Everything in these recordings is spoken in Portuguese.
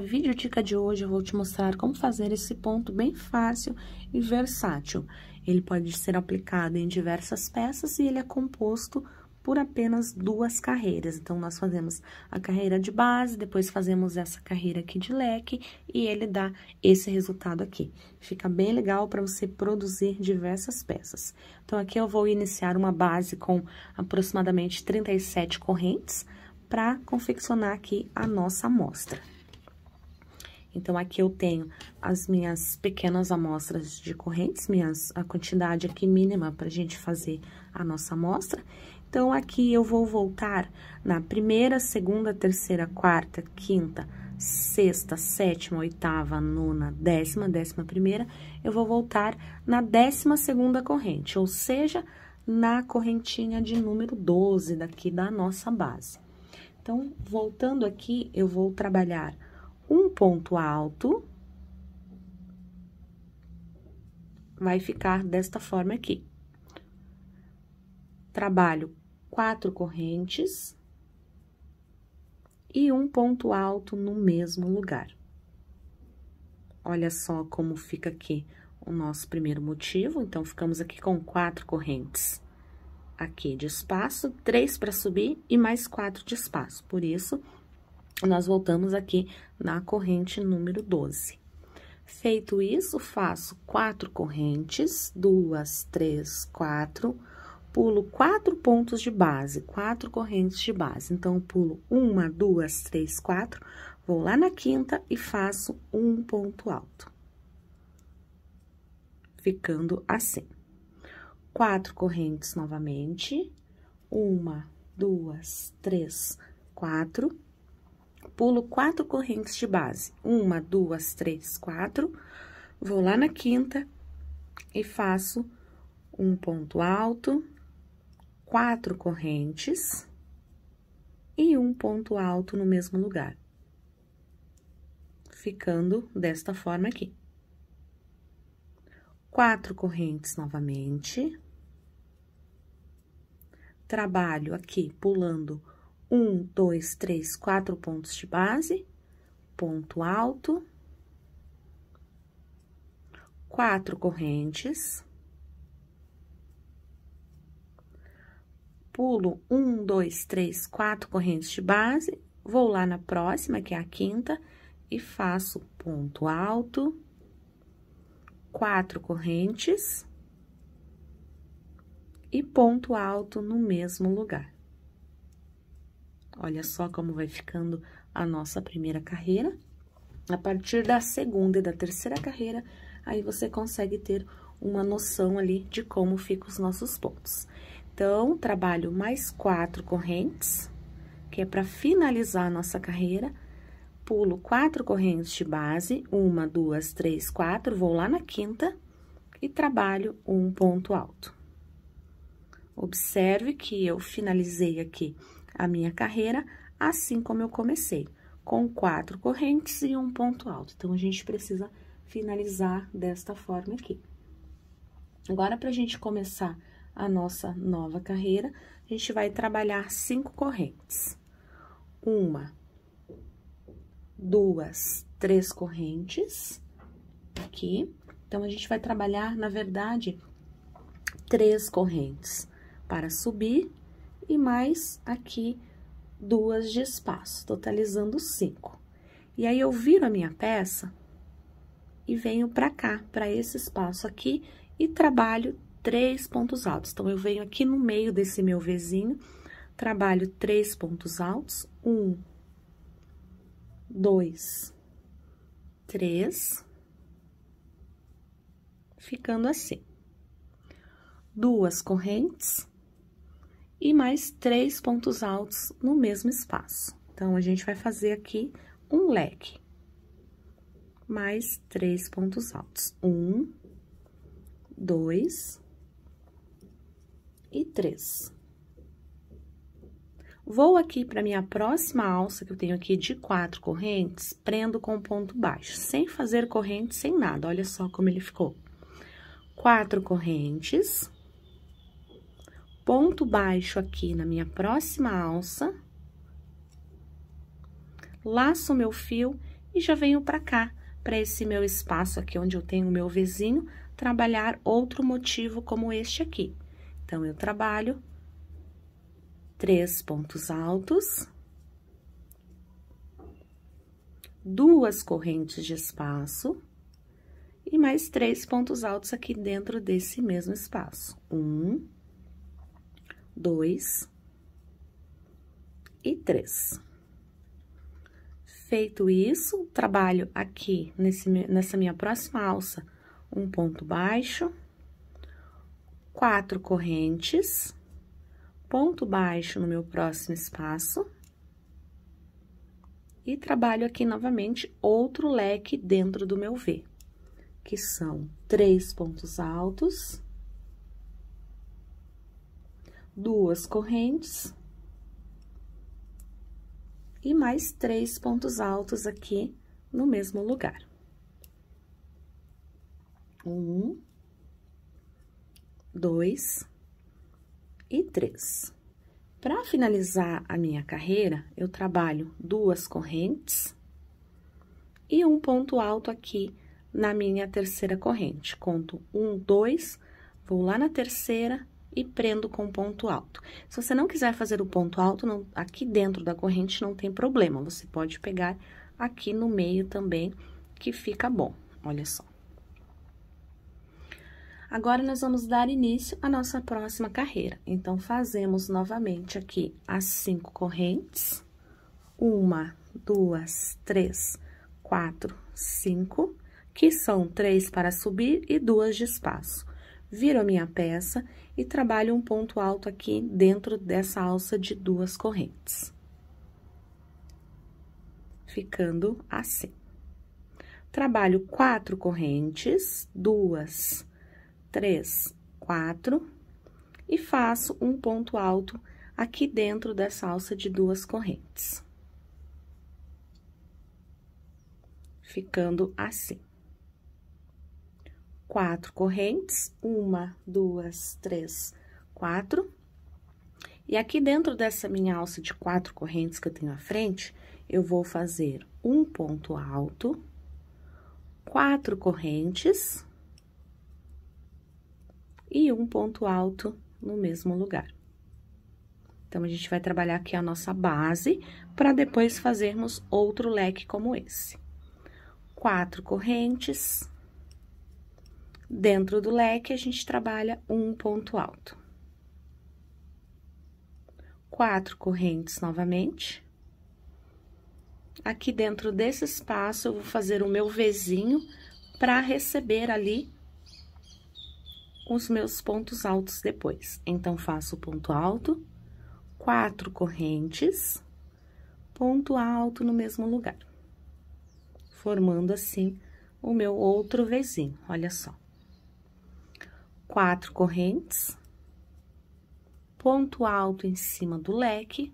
vídeo dica de hoje, eu vou te mostrar como fazer esse ponto bem fácil e versátil. Ele pode ser aplicado em diversas peças e ele é composto por apenas duas carreiras. Então, nós fazemos a carreira de base, depois fazemos essa carreira aqui de leque e ele dá esse resultado aqui. Fica bem legal para você produzir diversas peças. Então, aqui eu vou iniciar uma base com aproximadamente 37 correntes para confeccionar aqui a nossa amostra. Então, aqui eu tenho as minhas pequenas amostras de correntes, minhas, a quantidade aqui mínima para a gente fazer a nossa amostra. Então, aqui eu vou voltar na primeira, segunda, terceira, quarta, quinta, sexta, sétima, oitava, nona, décima, décima primeira, eu vou voltar na décima segunda corrente, ou seja, na correntinha de número 12 daqui da nossa base. Então, voltando aqui, eu vou trabalhar ponto alto, vai ficar desta forma aqui. Trabalho quatro correntes e um ponto alto no mesmo lugar. Olha só como fica aqui o nosso primeiro motivo, então, ficamos aqui com quatro correntes aqui de espaço, três para subir e mais quatro de espaço, por isso, nós voltamos aqui na corrente número 12. Feito isso, faço quatro correntes, duas, três, quatro, pulo quatro pontos de base, quatro correntes de base. Então, pulo uma, duas, três, quatro, vou lá na quinta e faço um ponto alto. Ficando assim. Quatro correntes novamente, uma, duas, três, quatro, pulo quatro correntes de base. Uma, duas, três, quatro. Vou lá na quinta e faço um ponto alto, quatro correntes e um ponto alto no mesmo lugar. Ficando desta forma aqui. Quatro correntes novamente. Trabalho aqui pulando um, dois, três, quatro pontos de base, ponto alto, quatro correntes, pulo um, dois, três, quatro correntes de base, vou lá na próxima, que é a quinta, e faço ponto alto, quatro correntes e ponto alto no mesmo lugar. Olha só como vai ficando a nossa primeira carreira. A partir da segunda e da terceira carreira, aí você consegue ter uma noção ali de como ficam os nossos pontos. Então, trabalho mais quatro correntes, que é para finalizar a nossa carreira. Pulo quatro correntes de base, uma, duas, três, quatro, vou lá na quinta e trabalho um ponto alto. Observe que eu finalizei aqui a minha carreira assim como eu comecei, com quatro correntes e um ponto alto. Então, a gente precisa finalizar desta forma aqui. Agora, para a gente começar a nossa nova carreira, a gente vai trabalhar cinco correntes. Uma, duas, três correntes aqui. Então, a gente vai trabalhar, na verdade, três correntes para subir e mais aqui duas de espaço, totalizando cinco. E aí, eu viro a minha peça e venho pra cá, pra esse espaço aqui, e trabalho três pontos altos. Então, eu venho aqui no meio desse meu vizinho, trabalho três pontos altos, um, dois, três, ficando assim. Duas correntes, e mais três pontos altos no mesmo espaço. Então, a gente vai fazer aqui um leque, mais três pontos altos. Um, dois e três. Vou aqui para minha próxima alça, que eu tenho aqui de quatro correntes, prendo com ponto baixo, sem fazer corrente, sem nada. Olha só como ele ficou. Quatro correntes ponto baixo aqui na minha próxima alça, laço meu fio e já venho pra cá, para esse meu espaço aqui onde eu tenho o meu vizinho, trabalhar outro motivo como este aqui. Então, eu trabalho três pontos altos, duas correntes de espaço e mais três pontos altos aqui dentro desse mesmo espaço. Um, dois e três. Feito isso, trabalho aqui nesse, nessa minha próxima alça um ponto baixo, quatro correntes, ponto baixo no meu próximo espaço e trabalho aqui novamente outro leque dentro do meu V, que são três pontos altos duas correntes e mais três pontos altos aqui no mesmo lugar. Um, dois e três. Para finalizar a minha carreira, eu trabalho duas correntes e um ponto alto aqui na minha terceira corrente. Conto um, dois, vou lá na terceira e prendo com ponto alto. Se você não quiser fazer o ponto alto, não, aqui dentro da corrente não tem problema, você pode pegar aqui no meio também, que fica bom, olha só. Agora, nós vamos dar início à nossa próxima carreira. Então, fazemos novamente aqui as cinco correntes. Uma, duas, três, quatro, cinco, que são três para subir e duas de espaço viro a minha peça e trabalho um ponto alto aqui dentro dessa alça de duas correntes. Ficando assim. Trabalho quatro correntes, duas, três, quatro, e faço um ponto alto aqui dentro dessa alça de duas correntes. Ficando assim quatro correntes, uma, duas, três, quatro. E aqui dentro dessa minha alça de quatro correntes que eu tenho à frente, eu vou fazer um ponto alto, quatro correntes e um ponto alto no mesmo lugar. Então, a gente vai trabalhar aqui a nossa base para depois fazermos outro leque como esse. Quatro correntes, Dentro do leque, a gente trabalha um ponto alto. Quatro correntes novamente. Aqui dentro desse espaço, eu vou fazer o meu Vzinho para receber ali os meus pontos altos depois. Então, faço o ponto alto, quatro correntes, ponto alto no mesmo lugar. Formando assim o meu outro Vzinho, olha só quatro correntes, ponto alto em cima do leque,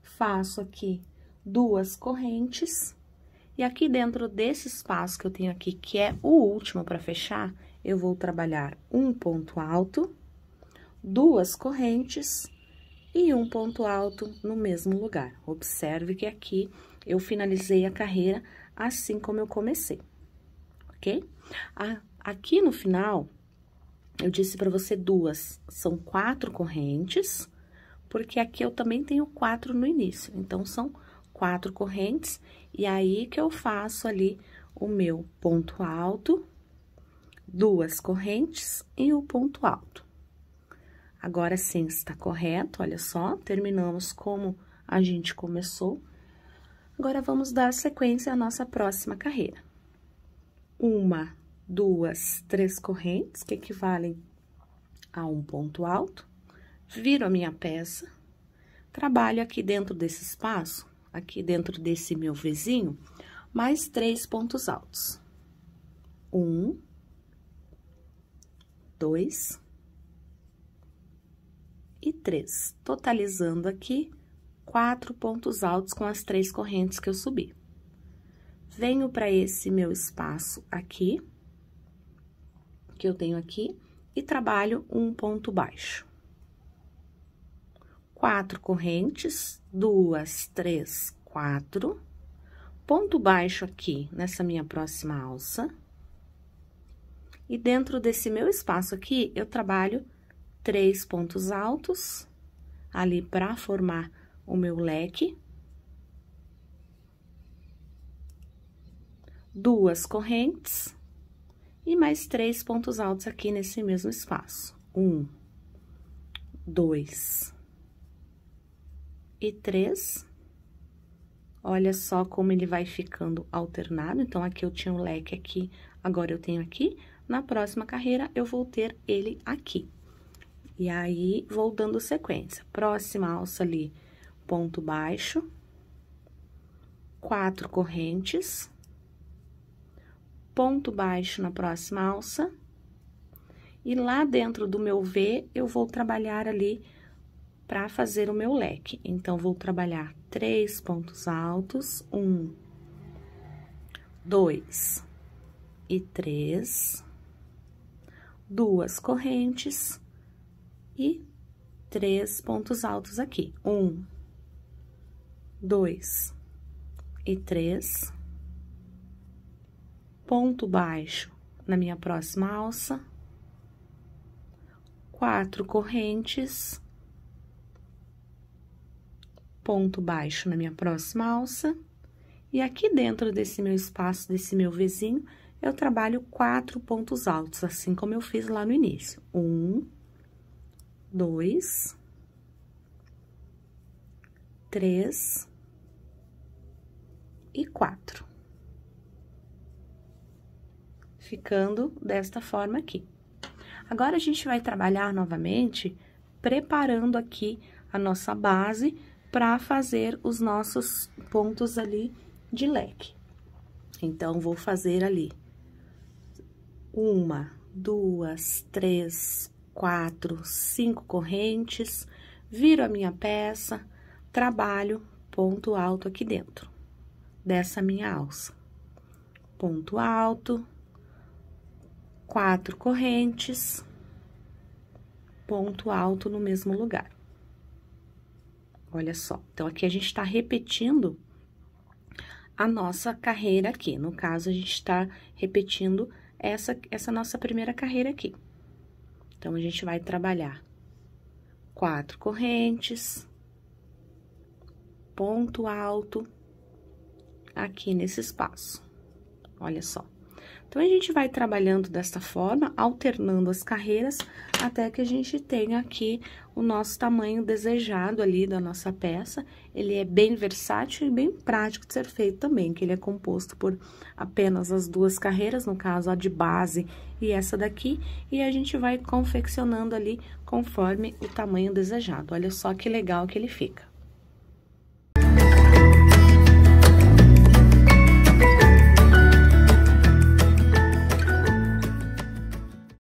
faço aqui duas correntes, e aqui dentro desse espaço que eu tenho aqui, que é o último para fechar, eu vou trabalhar um ponto alto, duas correntes e um ponto alto no mesmo lugar. Observe que aqui eu finalizei a carreira assim como eu comecei ok? aqui no final, eu disse para você duas, são quatro correntes, porque aqui eu também tenho quatro no início, então são quatro correntes, e aí que eu faço ali o meu ponto alto, duas correntes e o ponto alto. Agora sim está correto, olha só, terminamos como a gente começou. Agora vamos dar sequência à nossa próxima carreira uma, duas, três correntes, que equivalem a um ponto alto, viro a minha peça, trabalho aqui dentro desse espaço, aqui dentro desse meu vizinho, mais três pontos altos. Um, dois e três, totalizando aqui quatro pontos altos com as três correntes que eu subi venho para esse meu espaço aqui, que eu tenho aqui, e trabalho um ponto baixo. Quatro correntes, duas, três, quatro, ponto baixo aqui nessa minha próxima alça. E dentro desse meu espaço aqui, eu trabalho três pontos altos, ali para formar o meu leque, duas correntes e mais três pontos altos aqui nesse mesmo espaço. Um, dois e três. Olha só como ele vai ficando alternado. Então, aqui eu tinha um leque aqui, agora eu tenho aqui. Na próxima carreira, eu vou ter ele aqui. E aí, vou dando sequência. Próxima alça ali, ponto baixo. Quatro correntes ponto baixo na próxima alça. E lá dentro do meu V, eu vou trabalhar ali para fazer o meu leque. Então, vou trabalhar três pontos altos, um, dois e três, duas correntes e três pontos altos aqui. Um, dois e três, ponto baixo na minha próxima alça, quatro correntes, ponto baixo na minha próxima alça, e aqui dentro desse meu espaço, desse meu vizinho, eu trabalho quatro pontos altos, assim como eu fiz lá no início. Um, dois, três e quatro ficando desta forma aqui. Agora, a gente vai trabalhar novamente preparando aqui a nossa base para fazer os nossos pontos ali de leque. Então, vou fazer ali uma, duas, três, quatro, cinco correntes, viro a minha peça, trabalho ponto alto aqui dentro dessa minha alça. Ponto alto, quatro correntes, ponto alto no mesmo lugar. Olha só, então aqui a gente está repetindo a nossa carreira aqui. No caso, a gente está repetindo essa, essa nossa primeira carreira aqui. Então, a gente vai trabalhar quatro correntes, ponto alto aqui nesse espaço. Olha só. Então, a gente vai trabalhando desta forma, alternando as carreiras, até que a gente tenha aqui o nosso tamanho desejado ali da nossa peça. Ele é bem versátil e bem prático de ser feito também, que ele é composto por apenas as duas carreiras, no caso, a de base e essa daqui. E a gente vai confeccionando ali conforme o tamanho desejado. Olha só que legal que ele fica.